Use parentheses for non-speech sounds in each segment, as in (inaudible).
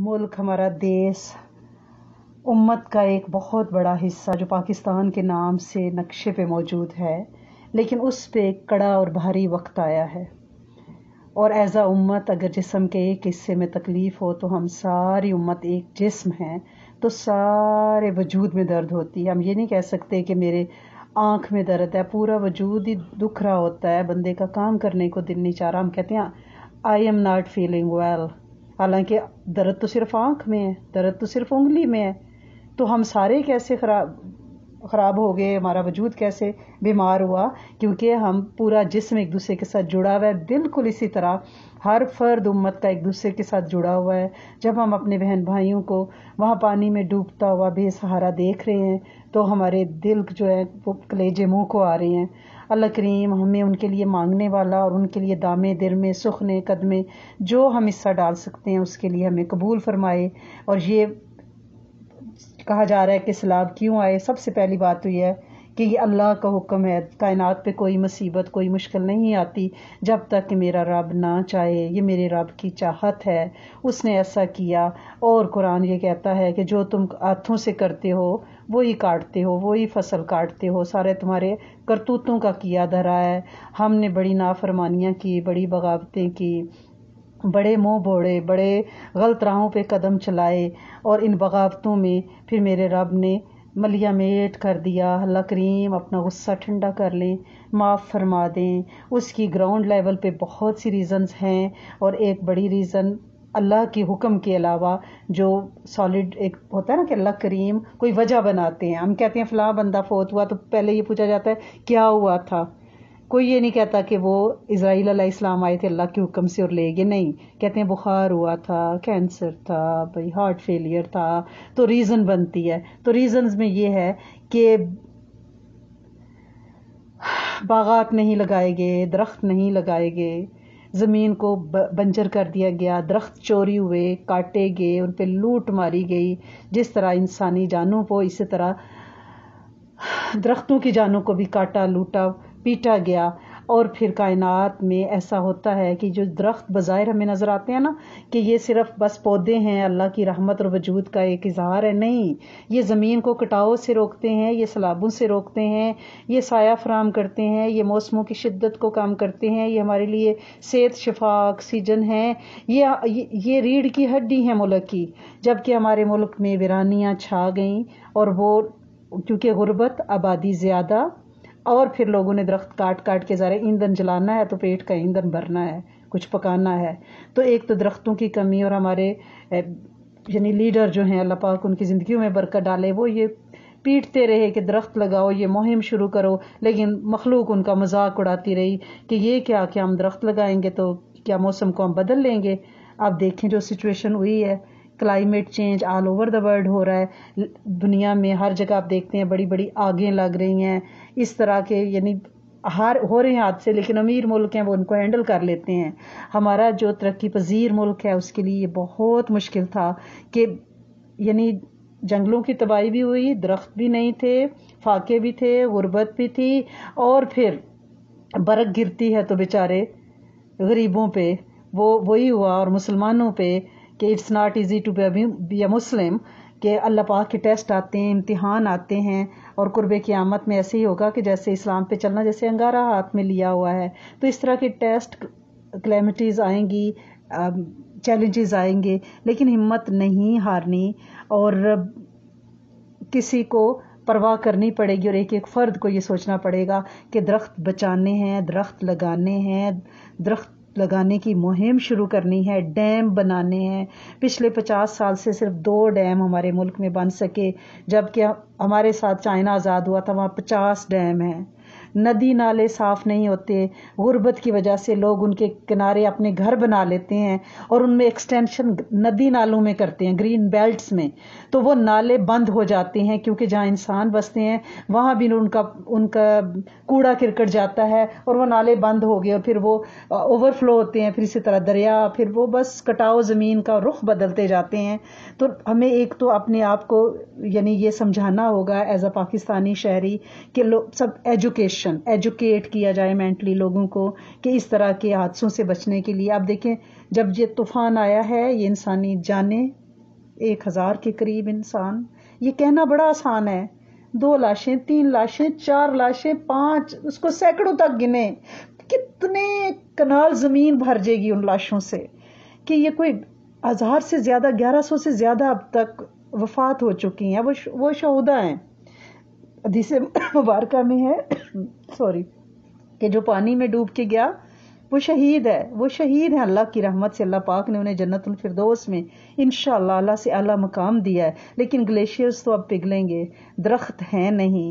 मुल्क हमारा देश उम्मत का एक बहुत बड़ा हिस्सा जो पाकिस्तान के नाम से नक्शे पे मौजूद है लेकिन उस पे कड़ा और भारी वक्त आया है और एज आ उम्मत अगर जिसम के एक हिस्से में तकलीफ़ हो तो हम सारी उम्मत एक जिसम है तो सारे वजूद में दर्द होती है हम ये नहीं कह सकते कि मेरे आँख में दर्द है पूरा वजूद ही दुख रहा होता है बंदे का काम करने को दिल नहीं चाह रहा हम कहते हैं I am not feeling well हालांकि दर्द तो सिर्फ आँख में है दर्द तो सिर्फ उंगली में है तो हम सारे कैसे खराब खराब हो गए हमारा वजूद कैसे बीमार हुआ क्योंकि हम पूरा जिसम एक दूसरे के साथ जुड़ा हुआ है बिल्कुल इसी तरह हर फर्द उम्मत का एक दूसरे के साथ जुड़ा हुआ है जब हम अपने बहन भाइयों को वहाँ पानी में डूबता हुआ बेसहारा देख रहे हैं तो हमारे दिल जो है वो कलेजे मुँह को आ रहे हैं अल्लाह करीम हमें उनके लिए मांगने वाला और उनके लिए दामे दिल में सुखने कदमे जो हम हिस्सा डाल सकते हैं उसके लिए हमें कबूल फरमाए और ये कहा जा रहा है कि सलाब क्यों आए सबसे पहली बात तो यह है कि ये अल्लाह का हुक्म है कायनात पे कोई मुसीबत कोई मुश्किल नहीं आती जब तक कि मेरा रब ना चाहे ये मेरे रब की चाहत है उसने ऐसा किया और कुरान ये कहता है कि जो तुम हाथों से करते हो वही काटते हो वही फसल काटते हो सारे तुम्हारे करतूतों का किया धरा है हमने बड़ी नाफरमानियाँ की बड़ी बगावतें की बड़े मुंह बोड़े बड़े गलत राहों पे कदम चलाए और इन बगावतों में फिर मेरे रब ने मलिया मेट कर दिया अल्लाह करीम अपना गुस्सा ठंडा कर लें माफ़ फरमा दें उसकी ग्राउंड लेवल पे बहुत सी रीज़न्स हैं और एक बड़ी रीज़न अल्लाह के हुक्म के अलावा जो सॉलिड एक होता है ना कि अल्लाह करीम कोई वजह बनाते हैं हम कहते हैं फला बंदा फोत हुआ तो पहले ये पूछा जाता है क्या हुआ था कोई ये नहीं कहता कि वो इसराइल इस्लाम आए थे अल्लाह के हुक्म से और ले गए नहीं कहते हैं बुखार हुआ था कैंसर था भाई हार्ट फेलियर था तो रीज़न बनती है तो रीजन में ये है कि बागात नहीं लगाए गए दरख्त नहीं लगाए गए ज़मीन को बंजर कर दिया गया दरख्त चोरी हुए काटे गए उन पर लूट मारी गई जिस तरह इंसानी जानों को इसी तरह दरख्तों की जानों को भी काटा लूटा पीटा गया और फिर कायनात में ऐसा होता है कि जो दरख्त बज़ाहिर हमें नज़र आते हैं ना कि ये सिर्फ बस पौधे हैं अल्लाह की रहमत और वजूद का एक इजहार है नहीं ये ज़मीन को कटाव से रोकते हैं ये सलाबों से रोकते हैं ये साया फराम करते हैं ये मौसमों की शिद्दत को कम करते हैं ये हमारे लिए सेहत शफा ऑक्सीजन है ये ये रीढ़ की हड्डी है मुल्क की जबकि हमारे मुल्क में वीरानियाँ छा गई और वो क्योंकि गुर्बत आबादी ज़्यादा और फिर लोगों ने दरख्त काट काट के ज़रा ईंधन जलाना है तो पेट का ईंधन भरना है कुछ पकाना है तो एक तो दरख्तों की कमी और हमारे यानी लीडर जो हैं अल्लाह पाक उनकी ज़िंदगी में बरकत डाले वो ये पीटते रहे कि दरख्त लगाओ ये मुहिम शुरू करो लेकिन मखलूक उनका मजाक उड़ाती रही कि ये क्या क्या हम दरख्त लगाएंगे तो क्या मौसम को हम बदल लेंगे आप देखें जो सिचुएशन हुई है climate change all over the world हो रहा है दुनिया में हर जगह आप देखते हैं बड़ी बड़ी आगें लग रही हैं इस तरह के यानी हार हो रहे हैं हादसे लेकिन अमीर मुल्क हैं वो उनको हैंडल कर लेते हैं हमारा जो तरक्की पजीर मुल्क है उसके लिए ये बहुत मुश्किल था कि यानी जंगलों की तबाही भी हुई दरख्त भी नहीं थे फाके भी थे गुर्बत भी थी और फिर बर्फ गिरती है तो बेचारे गरीबों पे वो वही हुआ और मुसलमानों पे कि it's not easy to be be a Muslim कि अल्लाह पाक के टेस्ट आते हैं इम्तिहान आते हैं और की आमद में ऐसे ही होगा कि जैसे इस्लाम पे चलना जैसे अंगारा हाथ में लिया हुआ है तो इस तरह के टेस्ट क्लेमिटीज़ आएंगी चैलेंजेस आएंगे लेकिन हिम्मत नहीं हारनी और किसी को परवाह करनी पड़ेगी और एक एक फ़र्द को ये सोचना पड़ेगा कि दरख्त बचाने हैं दरख्त लगाने हैं दरख्त लगाने की मुहिम शुरू करनी है डैम बनाने हैं पिछले 50 साल से सिर्फ दो डैम हमारे मुल्क में बन सके जबकि हमारे साथ चाइना आज़ाद हुआ था वहाँ 50 डैम हैं नदी नाले साफ़ नहीं होते गुर्बत की वजह से लोग उनके किनारे अपने घर बना लेते हैं और उनमें एक्सटेंशन नदी नालों में करते हैं ग्रीन बेल्ट्स में तो वो नाले बंद हो जाते हैं क्योंकि जहाँ इंसान बसते हैं वहाँ भी उनका उनका कूड़ा किरकट जाता है और वो नाले बंद हो गए और फिर वो ओवरफ्लो होते हैं फिर इसी तरह दरिया फिर वो बस कटाव ज़मीन का रुख बदलते जाते हैं तो हमें एक तो अपने आप को यानी ये समझाना होगा एज अ पाकिस्तानी शहरी कि लोग सब एजुकेशन एजुकेशन एजुकेट किया जाए मेंटली लोगों को कि इस तरह के हादसों से बचने के लिए आप देखें जब ये तूफान आया है ये इंसानी जाने एक हज़ार के करीब इंसान ये कहना बड़ा आसान है दो लाशें तीन लाशें चार लाशें पांच उसको सैकड़ों तक गिने कितने कनाल ज़मीन भर जाएगी उन लाशों से कि ये कोई हज़ार से ज़्यादा ग्यारह सौ से ज़्यादा अब तक वफात हो चुकी हैं वो वो शहदा हैं हदीस मुबारका (coughs) में है सॉरी (coughs) कि जो पानी में डूब के गया वो शहीद है वो शहीद है अल्लाह की रहमत से अल्लाह पाक ने उन्हें जन्नतफरदोस में इन अल्लाह से अला मकाम दिया है लेकिन ग्लेशियर्स तो अब पिघलेंगे दरख्त हैं नहीं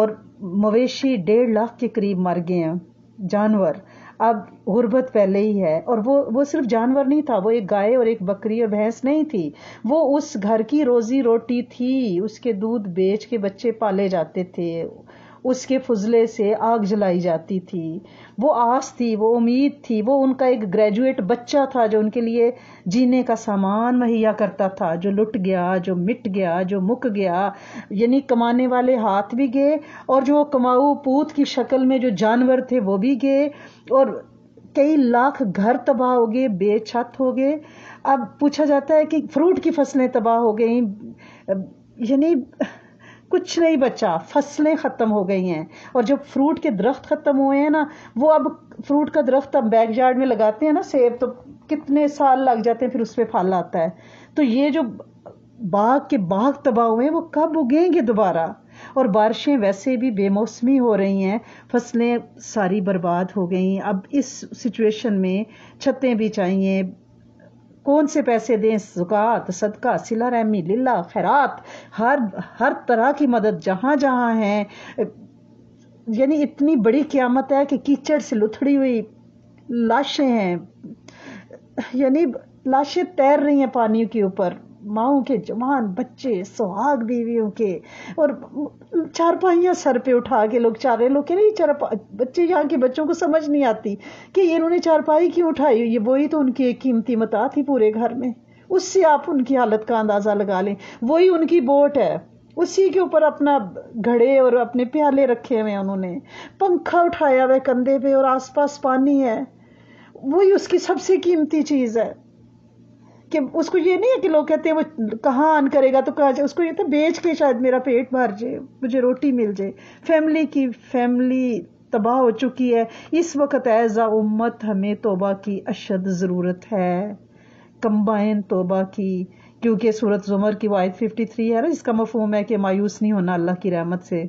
और मवेशी डेढ़ लाख के करीब मर गए हैं जानवर अब गुर्बत पहले ही है और वो वो सिर्फ जानवर नहीं था वो एक गाय और एक बकरी और भैंस नहीं थी वो उस घर की रोजी रोटी थी उसके दूध बेच के बच्चे पाले जाते थे उसके फजले से आग जलाई जाती थी वो आस थी वो उम्मीद थी वो उनका एक ग्रेजुएट बच्चा था जो उनके लिए जीने का सामान मुहैया करता था जो लुट गया जो मिट गया जो मुक गया यानी कमाने वाले हाथ भी गए और जो कमाऊ पूत की शक्ल में जो जानवर थे वो भी गए और कई लाख घर तबाह हो गए बेछत हो गए अब पूछा जाता है कि फ्रूट की फसलें तबाह हो गई यानी कुछ नहीं बचा फसलें ख़त्म हो गई हैं और जब फ्रूट के दरख्त ख़त्म हुए हैं ना वो अब फ्रूट का दरख्त अब बैक यार्ड में लगाते हैं ना सेब तो कितने साल लग जाते हैं फिर उस पर फल आता है तो ये जो बाग के बाग तबाह हुए हैं वो कब उगेंगे दोबारा और बारिशें वैसे भी बेमौसमी हो रही हैं फसलें सारी बर्बाद हो गई अब इस सिचुएशन में छतें भी चाहिए कौन से पैसे दें जुकात सदका सिला रहमी लिल्ला खैरात हर हर तरह की मदद जहाँ जहाँ है यानी इतनी बड़ी क्यामत है कि कीचड़ से लुथड़ी हुई लाशें हैं यानी लाशें तैर रही हैं पानी के ऊपर माओ के जवान बच्चे सुहाग बीवियों के और चारपाइयाँ सर पे उठा के लोग चारे लोग कह रहे चार बच्चे यहाँ के बच्चों को समझ नहीं आती कि ये इन्होंने चारपाई क्यों उठाई ये वही तो उनकी एक कीमती मता थी पूरे घर में उससे आप उनकी हालत का अंदाज़ा लगा लें वही उनकी बोट है उसी के ऊपर अपना घड़े और अपने प्याले रखे हुए उन्होंने पंखा उठाया हुआ कंधे पे और आसपास पानी है वही उसकी सबसे कीमती चीज़ है कि उसको ये नहीं है कि लोग कहते हैं वो कहाँ आन करेगा तो कहाँ जाए उसको ये था तो बेच के शायद मेरा पेट भर जाए मुझे रोटी मिल जाए फैमिली की फैमिली तबाह हो चुकी है इस वक्त एज उम्मत हमें तोबा की अशद ज़रूरत है कम्बाइन तोबा की क्योंकि सूरत ज़ुमर की वायद 53 है ना जिसका मफहम है कि मायूस नहीं होना अल्लाह की रहमत से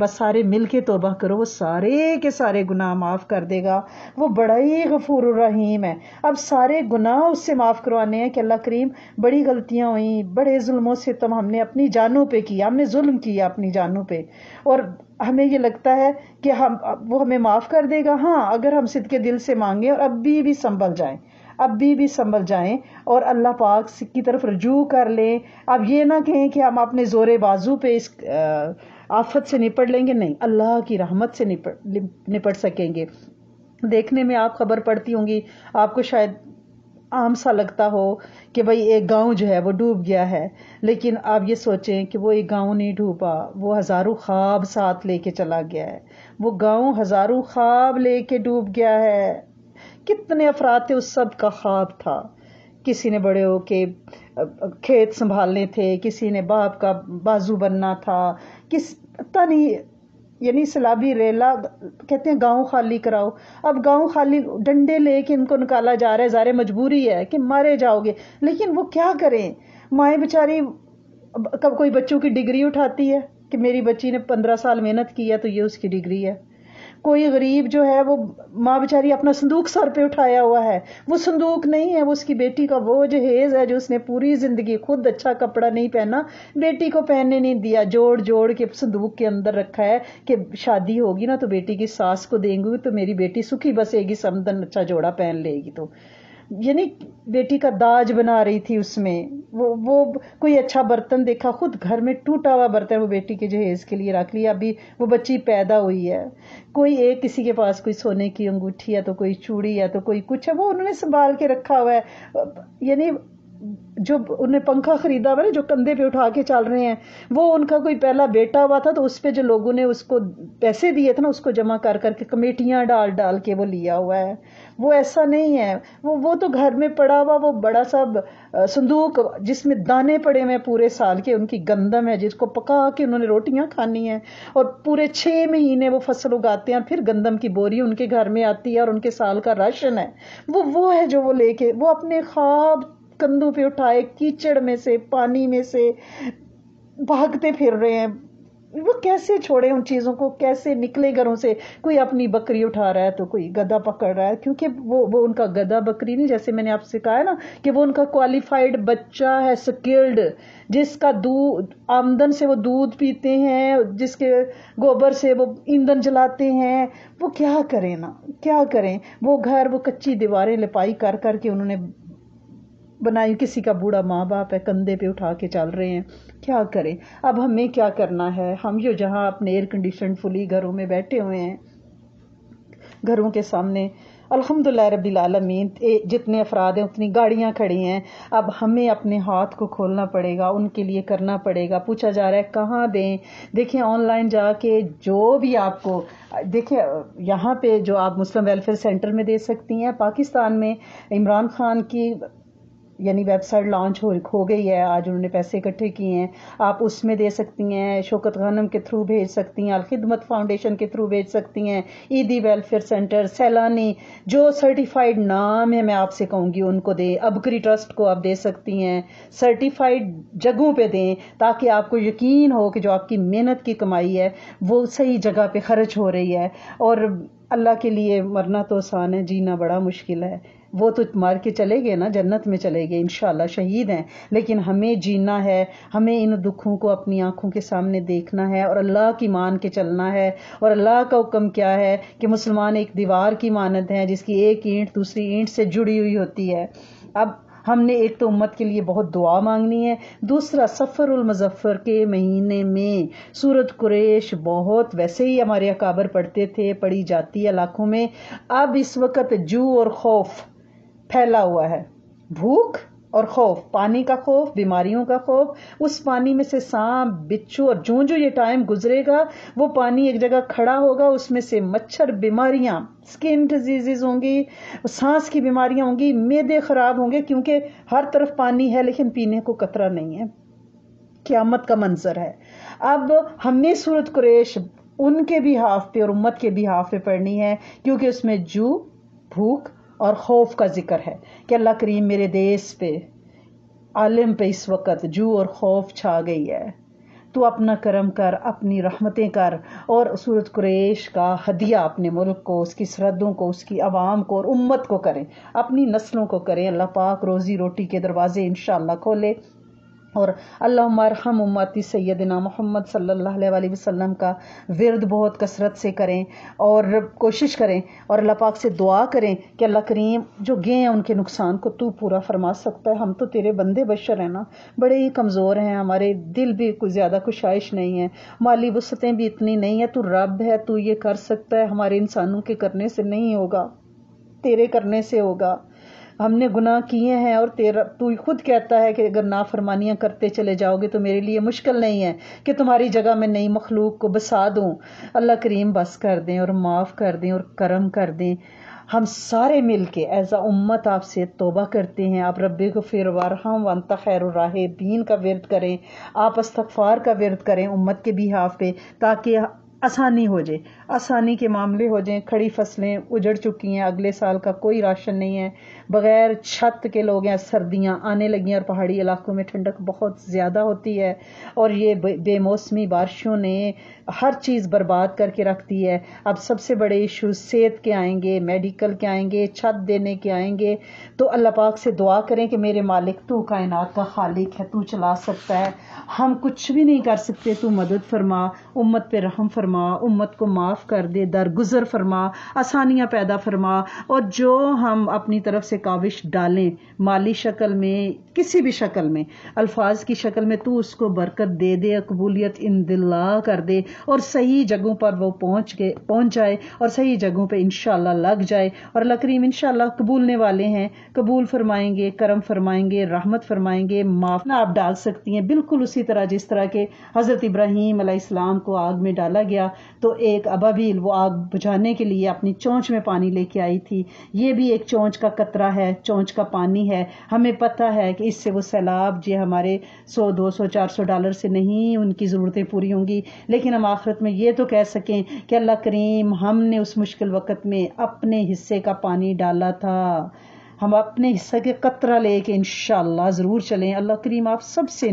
बस सारे मिल के तोबा करो वो सारे के सारे गुनाह माफ़ कर देगा वो बड़ा ही गफूर रहीम है अब सारे गुनाह उससे माफ़ करवाने हैं कि अल्लाह करीम बड़ी गलतियाँ हुई बड़े जुल्मों से तुम हमने अपनी जानों पे किया हमने जुल्म किया अपनी जानों पे और हमें ये लगता है कि हम वो हमें माफ़ कर देगा हाँ अगर हम सिद के दिल से मांगें और अभी भी संभल जाएँ अभी भी संभल जाएं और अल्लाह पाक की तरफ रजू कर लें अब ये ना कहें कि हम अपने ज़ोर बाजू पे इस आफत से निपट लेंगे नहीं अल्लाह की रहमत से निपट निपट सकेंगे देखने में आप खबर पड़ती होंगी आपको शायद आम सा लगता हो कि भाई एक गांव जो है वो डूब गया है लेकिन आप ये सोचें कि वो एक गांव नहीं डूबा वो हज़ारों ख्वाब साथ लेके चला गया है वो गांव हज़ारों ख्वाब लेके डूब गया है कितने अफराद थे उस सब का ख्वाब था किसी ने बड़े हो के खेत संभालने थे किसी ने बाप का बाजू बनना था किस पता नहीं यानी सलाबी रेला कहते हैं गांव खाली कराओ अब गांव खाली डंडे लेके इनको निकाला जा रहा है ज़ारे मजबूरी है कि मारे जाओगे लेकिन वो क्या करें माए बेचारी कब कोई बच्चों की डिग्री उठाती है कि मेरी बच्ची ने पंद्रह साल मेहनत की है तो ये उसकी डिग्री है कोई गरीब जो है वो माँ बेचारी अपना संदूक सर पे उठाया हुआ है वो संदूक नहीं है वो उसकी बेटी का वो हेज है जो उसने पूरी जिंदगी खुद अच्छा कपड़ा नहीं पहना बेटी को पहनने नहीं दिया जोड़ जोड़ के संदूक के अंदर रखा है कि शादी होगी ना तो बेटी की सास को देंगी तो मेरी बेटी सुखी बसेगी समदन अच्छा जोड़ा पहन लेगी तो यानी बेटी का दाज बना रही थी उसमें वो वो कोई अच्छा बर्तन देखा खुद घर में टूटा हुआ बर्तन वो बेटी के जहेज के लिए रख लिया अभी वो बच्ची पैदा हुई है कोई एक किसी के पास कोई सोने की अंगूठी या तो कोई चूड़ी या तो कोई कुछ है वो उन्होंने संभाल के रखा हुआ है यानी जो उन्हें पंखा खरीदा हुआ ना जो कंधे पे उठा के चल रहे हैं वो उनका कोई पहला बेटा हुआ था तो उस पर जो लोगों ने उसको पैसे दिए थे ना उसको जमा कर करके कमेटियाँ डाल डाल के वो लिया हुआ है वो ऐसा नहीं है वो वो तो घर में पड़ा हुआ वो बड़ा सा संदूक जिसमें दाने पड़े हुए पूरे साल के उनकी गंदम है जिसको पका के उन्होंने रोटियां खानी है और पूरे छः महीने वो फसल उगाते हैं फिर गंदम की बोरी उनके घर में आती है और उनके साल का राशन है वो वो है जो वो लेके वो अपने ख्वाब कंधों पे उठाए कीचड़ में से पानी में से भागते फिर रहे हैं वो कैसे छोड़े उन चीज़ों को कैसे निकले घरों से कोई अपनी बकरी उठा रहा है तो कोई गधा पकड़ रहा है क्योंकि वो वो उनका गधा बकरी नहीं जैसे मैंने आपसे कहा है ना कि वो उनका क्वालिफाइड बच्चा है स्किल्ड जिसका दूध आमदन से वो दूध पीते हैं जिसके गोबर से वो ईंधन जलाते हैं वो क्या करें ना क्या करें वो घर वो कच्ची दीवारें लिपाई कर करके उन्होंने बनाई किसी का बूढ़ा माँ बाप है कंधे पे उठा के चल रहे हैं क्या करें अब हमें क्या करना है हम जो जहाँ अपने एयर कंडीशन फुली घरों में बैठे हुए हैं घरों के सामने अलहमदिल्ला रबीआलमीन जितने अफराद हैं उतनी गाड़ियाँ खड़ी हैं अब हमें अपने हाथ को खोलना पड़ेगा उनके लिए करना पड़ेगा पूछा जा रहा है कहाँ दें देखिए ऑनलाइन जाके जो भी आपको देखिए यहाँ पे जो आप मुस्लिम वेलफेयर सेंटर में दे सकती हैं पाकिस्तान में इमरान खान की यानी वेबसाइट लॉन्च हो हो गई है आज उन्होंने पैसे इकट्ठे किए हैं आप उसमें दे सकती हैं शोकत गनम के थ्रू भेज सकती हैं अलखिदमत फाउंडेशन के थ्रू भेज सकती हैं ईदी वेलफेयर सेंटर सैलानी जो सर्टिफाइड नाम है मैं आपसे कहूँगी उनको दें अबकरी ट्रस्ट को आप दे सकती हैं सर्टिफाइड जगहों पर दें ताकि आपको यकीन हो कि जो आपकी मेहनत की कमाई है वो सही जगह पर खर्च हो रही है और अल्लाह के लिए मरना तो आसान है जीना बड़ा मुश्किल है वो तो मर के चले गए ना जन्नत में चले गए इन शहीद हैं लेकिन हमें जीना है हमें इन दुखों को अपनी आंखों के सामने देखना है और अल्लाह की मान के चलना है और अल्लाह का हुक्म क्या है कि मुसलमान एक दीवार की मानत है जिसकी एक ईंट दूसरी ईंट से जुड़ी हुई होती है अब हमने एक तो उम्मत के लिए बहुत दुआ मांगनी है दूसरा सफ़र मजफ़र के महीने में सूरत कुरेश बहुत वैसे ही हमारे अकाबर पढ़ते थे पढ़ी जाती है लाखों में अब इस वक्त जू और खौफ फैला हुआ है भूख और खौफ पानी का खौफ बीमारियों का खौफ उस पानी में से सांप बिच्छू और जो जो ये टाइम गुजरेगा वो पानी एक जगह खड़ा होगा उसमें से मच्छर बीमारियां स्किन डिजीजेज होंगी सांस की बीमारियां होंगी मेदे खराब होंगे क्योंकि हर तरफ पानी है लेकिन पीने को कतरा नहीं है क्यामत का मंजर है अब हमने सूरत कुरेश उनके भी हाफ पे और उम्मत के भी हाफ पे पढ़नी है क्योंकि उसमें जू भूख और खौफ का जिक्र है कि अल्लाह करीम मेरे देश पे आलम पे इस वक्त जू और खौफ छा गई है तो अपना करम कर अपनी रहमतें कर और सूरत कुरेश का हदिया अपने मुल्क को उसकी सरहदों को उसकी आवाम को और उम्मत को करें अपनी नस्लों को करें अल्लाह पाक रोज़ी रोटी के दरवाजे इन खोले और अल्लाह मरहम उम्मती सैदना मोहम्मद सल्लल्लाहु अलैहि वसल्लम का विरद बहुत कसरत से करें और कोशिश करें और अल्लाह पाक से दुआ करें कि अल्लाह करीम जो गए हैं उनके नुकसान को तू पूरा फरमा सकता है हम तो तेरे बंदे बशर हैं ना बड़े ही कमज़ोर हैं हमारे दिल भी कुछ ज़्यादा कुशाइश नहीं है माली वसतें भी इतनी नहीं है तू रब है तू ये कर सकता है हमारे इंसानों के करने से नहीं होगा तेरे करने से होगा हमने गुनाह किए हैं और तेरा तू खुद कहता है कि अगर नाफरमानियाँ करते चले जाओगे तो मेरे लिए मुश्किल नहीं है कि तुम्हारी जगह मैं नई मखलूक को बसा दूँ अल्लाह करीम बस कर दें और माफ़ कर दें और करम कर दें हम सारे मिल के एज आ उम्मत आपसे तोबा करते हैं आप रब को फिर वारहम वनता खैर दीन का विरद करें आप अस्तफ़ार का विरद करें उम्मत के बिहाफ पे ताकि आसानी हो जाए आसानी के मामले हो जाएं खड़ी फसलें उजड़ चुकी हैं अगले साल का कोई राशन नहीं है बगैर छत के लोग हैं सर्दियाँ आने लगी हैं और पहाड़ी इलाकों में ठंडक बहुत ज़्यादा होती है और ये बेमौसमी बारिशों ने हर चीज़ बर्बाद करके रख दी है अब सबसे बड़े इशू सेहत के आएंगे मेडिकल के आएंगे छत देने के आएंगे तो अल्लाह पाक से दुआ करें कि मेरे मालिक तू कायनात का खालिक है तू चला सकता है हम कुछ भी नहीं कर सकते तू मदद फरमा उम्मत पे रहम फरमा उम्मत को माफ़ माफ़ कर दे दरगुजर फरमा आसानियाँ पैदा फरमा और जो हम अपनी तरफ से काविश डालें माली शक्ल में किसी भी शक्ल में अल्फाज की शक्ल में तो उसको बरकत दे दे कबूलियत इन कर दे और सही जगहों पर वो पहुँच के पहुँच जाए और सही जगहों पर इन लग जाए और लकरीम करीम कबूलने वाले हैं कबूल फरमाएंगे करम फरमाएंगे रहमत फरमाएंगे माफ ना आप डाल सकती हैं बिल्कुल उसी तरह जिस तरह के हज़रत इब्राहीम को आग में डाला गया तो एक अब बबील वो आग बुझाने के लिए अपनी चोंच में पानी लेके आई थी ये भी एक चोंच का कतरा है चोंच का पानी है हमें पता है कि इससे वो सैलाब ये हमारे सौ दो सौ चार सौ डॉलर से नहीं उनकी ज़रूरतें पूरी होंगी लेकिन हम आखिरत में ये तो कह सकें कि अल्लाह करीम हमने उस मुश्किल वक़्त में अपने हिस्से का पानी डाला था हम अपने हिस्से के कतरा ले के इन ज़रूर चलें अल्लाह करीम आप सब से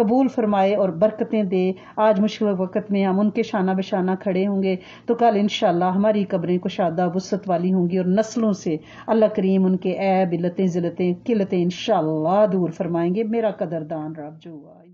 कबूल फरमाए और बरकतें दे आज मुश्किल वक्त में हम उनके शाना बशाना खड़े होंगे तो कल इन हमारी कब्रें कुशादा वसत वाली होंगी और नस्लों से अल्लाह करीम उनके ऐब इलतें ज़िलतें किलतें इन दूर फरमाएंगे मेरा कदरदान रब जो हुआ